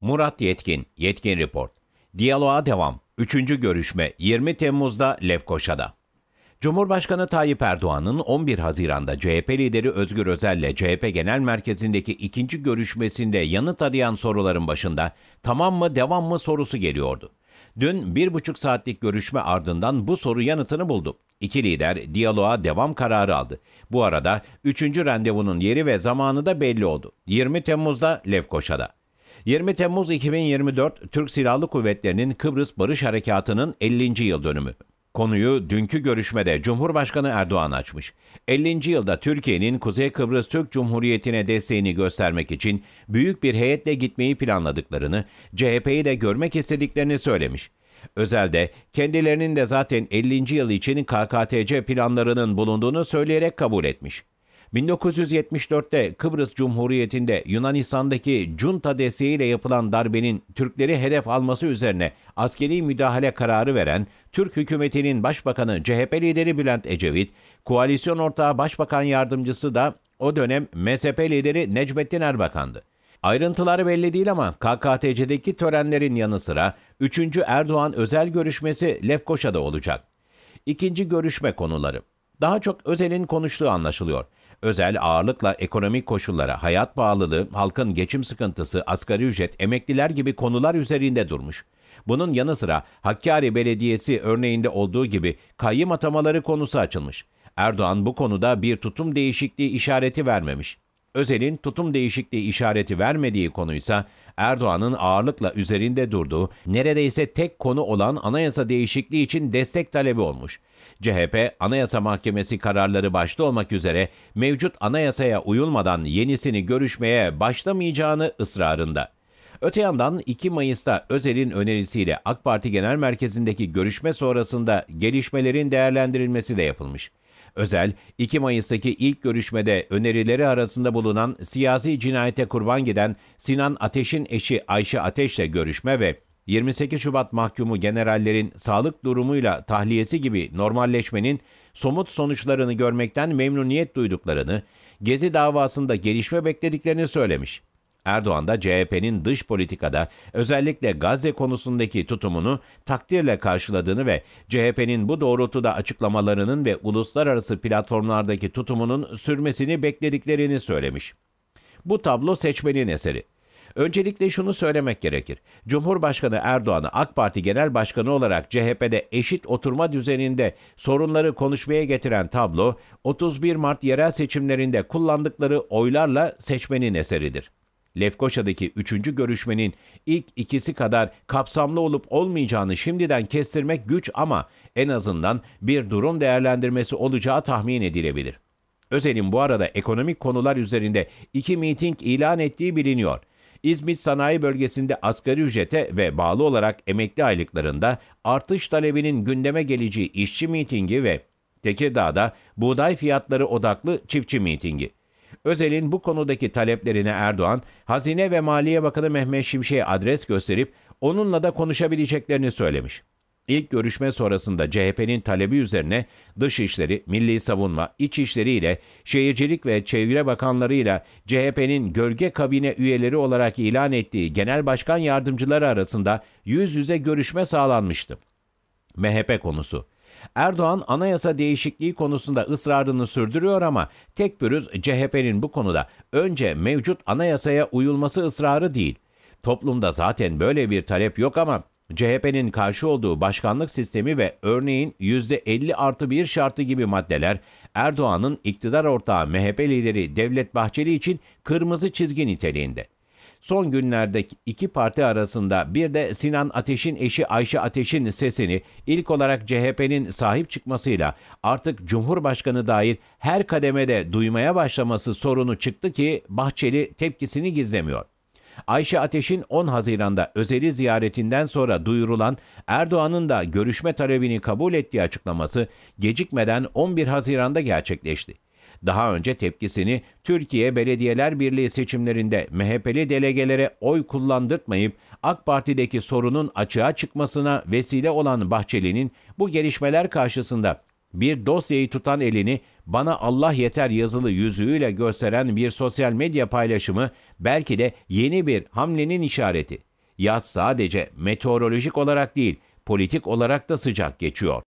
Murat Yetkin, Yetkin Report. Diyaloğa devam. Üçüncü görüşme 20 Temmuz'da Lefkoşa'da. Cumhurbaşkanı Tayyip Erdoğan'ın 11 Haziran'da CHP lideri Özgür Özel'le CHP Genel Merkezi'ndeki ikinci görüşmesinde yanıt arayan soruların başında tamam mı devam mı sorusu geliyordu. Dün bir buçuk saatlik görüşme ardından bu soru yanıtını buldu. İki lider diyaloğa devam kararı aldı. Bu arada üçüncü randevunun yeri ve zamanı da belli oldu. 20 Temmuz'da Lefkoşa'da. 20 Temmuz 2024 Türk Silahlı Kuvvetleri'nin Kıbrıs Barış Harekatı'nın 50. yıl dönümü. Konuyu dünkü görüşmede Cumhurbaşkanı Erdoğan açmış. 50. yılda Türkiye'nin Kuzey Kıbrıs Türk Cumhuriyeti'ne desteğini göstermek için büyük bir heyetle gitmeyi planladıklarını, CHP'yi de görmek istediklerini söylemiş. Özelde kendilerinin de zaten 50. yıl için KKTC planlarının bulunduğunu söyleyerek kabul etmiş. 1974'te Kıbrıs Cumhuriyeti'nde Yunanistan'daki junta desteğiyle yapılan darbenin Türkleri hedef alması üzerine askeri müdahale kararı veren Türk hükümetinin başbakanı CHP lideri Bülent Ecevit, koalisyon ortağı başbakan yardımcısı da o dönem MSP lideri Necmettin Erbakan'dı. Ayrıntıları belli değil ama KKTC'deki törenlerin yanı sıra 3. Erdoğan özel görüşmesi Lefkoşa'da olacak. İkinci görüşme konuları daha çok özelin konuştuğu anlaşılıyor. Özel ağırlıkla ekonomik koşullara, hayat bağlılığı, halkın geçim sıkıntısı, asgari ücret, emekliler gibi konular üzerinde durmuş. Bunun yanı sıra Hakkari Belediyesi örneğinde olduğu gibi kayyım atamaları konusu açılmış. Erdoğan bu konuda bir tutum değişikliği işareti vermemiş. Özel'in tutum değişikliği işareti vermediği konuysa Erdoğan'ın ağırlıkla üzerinde durduğu neredeyse tek konu olan anayasa değişikliği için destek talebi olmuş. CHP Anayasa Mahkemesi kararları başta olmak üzere mevcut anayasaya uyulmadan yenisini görüşmeye başlamayacağını ısrarında. Öte yandan 2 Mayıs'ta Özel'in önerisiyle AK Parti Genel Merkezi'ndeki görüşme sonrasında gelişmelerin değerlendirilmesi de yapılmış. Özel, 2 Mayıs'taki ilk görüşmede önerileri arasında bulunan siyasi cinayete kurban giden Sinan Ateş'in eşi Ayşe Ateş'le görüşme ve 28 Şubat mahkumu generallerin sağlık durumuyla tahliyesi gibi normalleşmenin somut sonuçlarını görmekten memnuniyet duyduklarını, Gezi davasında gelişme beklediklerini söylemiş. Erdoğan da CHP'nin dış politikada özellikle Gazze konusundaki tutumunu takdirle karşıladığını ve CHP'nin bu doğrultuda açıklamalarının ve uluslararası platformlardaki tutumunun sürmesini beklediklerini söylemiş. Bu tablo seçmenin eseri. Öncelikle şunu söylemek gerekir. Cumhurbaşkanı Erdoğan'ı AK Parti Genel Başkanı olarak CHP'de eşit oturma düzeninde sorunları konuşmaya getiren tablo 31 Mart yerel seçimlerinde kullandıkları oylarla seçmenin eseridir. Lefkoşa'daki üçüncü görüşmenin ilk ikisi kadar kapsamlı olup olmayacağını şimdiden kestirmek güç ama en azından bir durum değerlendirmesi olacağı tahmin edilebilir. Özel'in bu arada ekonomik konular üzerinde iki miting ilan ettiği biliniyor. İzmit sanayi bölgesinde asgari ücrete ve bağlı olarak emekli aylıklarında artış talebinin gündeme geleceği işçi mitingi ve Tekirdağ'da buğday fiyatları odaklı çiftçi mitingi. Özel'in bu konudaki taleplerine Erdoğan, Hazine ve Maliye Bakanı Mehmet Şimşek'e adres gösterip onunla da konuşabileceklerini söylemiş. İlk görüşme sonrasında CHP'nin talebi üzerine Dışişleri, Milli Savunma, İçişleri ile Şehircilik ve Çevre Bakanları ile CHP'nin gölge kabine üyeleri olarak ilan ettiği genel başkan yardımcıları arasında yüz yüze görüşme sağlanmıştı. MHP konusu Erdoğan anayasa değişikliği konusunda ısrarını sürdürüyor ama tek pürüz CHP'nin bu konuda önce mevcut anayasaya uyulması ısrarı değil. Toplumda zaten böyle bir talep yok ama CHP'nin karşı olduğu başkanlık sistemi ve örneğin %50 artı bir şartı gibi maddeler Erdoğan'ın iktidar ortağı MHP lideri Devlet Bahçeli için kırmızı çizgi niteliğinde. Son günlerde iki parti arasında bir de Sinan Ateş'in eşi Ayşe Ateş'in sesini ilk olarak CHP'nin sahip çıkmasıyla artık Cumhurbaşkanı dahil her kademede duymaya başlaması sorunu çıktı ki Bahçeli tepkisini gizlemiyor. Ayşe Ateş'in 10 Haziran'da özeli ziyaretinden sonra duyurulan Erdoğan'ın da görüşme talebini kabul ettiği açıklaması gecikmeden 11 Haziran'da gerçekleşti. Daha önce tepkisini Türkiye Belediyeler Birliği seçimlerinde MHP'li delegelere oy kullandırtmayıp AK Parti'deki sorunun açığa çıkmasına vesile olan Bahçeli'nin bu gelişmeler karşısında bir dosyayı tutan elini bana Allah yeter yazılı yüzüğüyle gösteren bir sosyal medya paylaşımı belki de yeni bir hamlenin işareti. Yaz sadece meteorolojik olarak değil, politik olarak da sıcak geçiyor.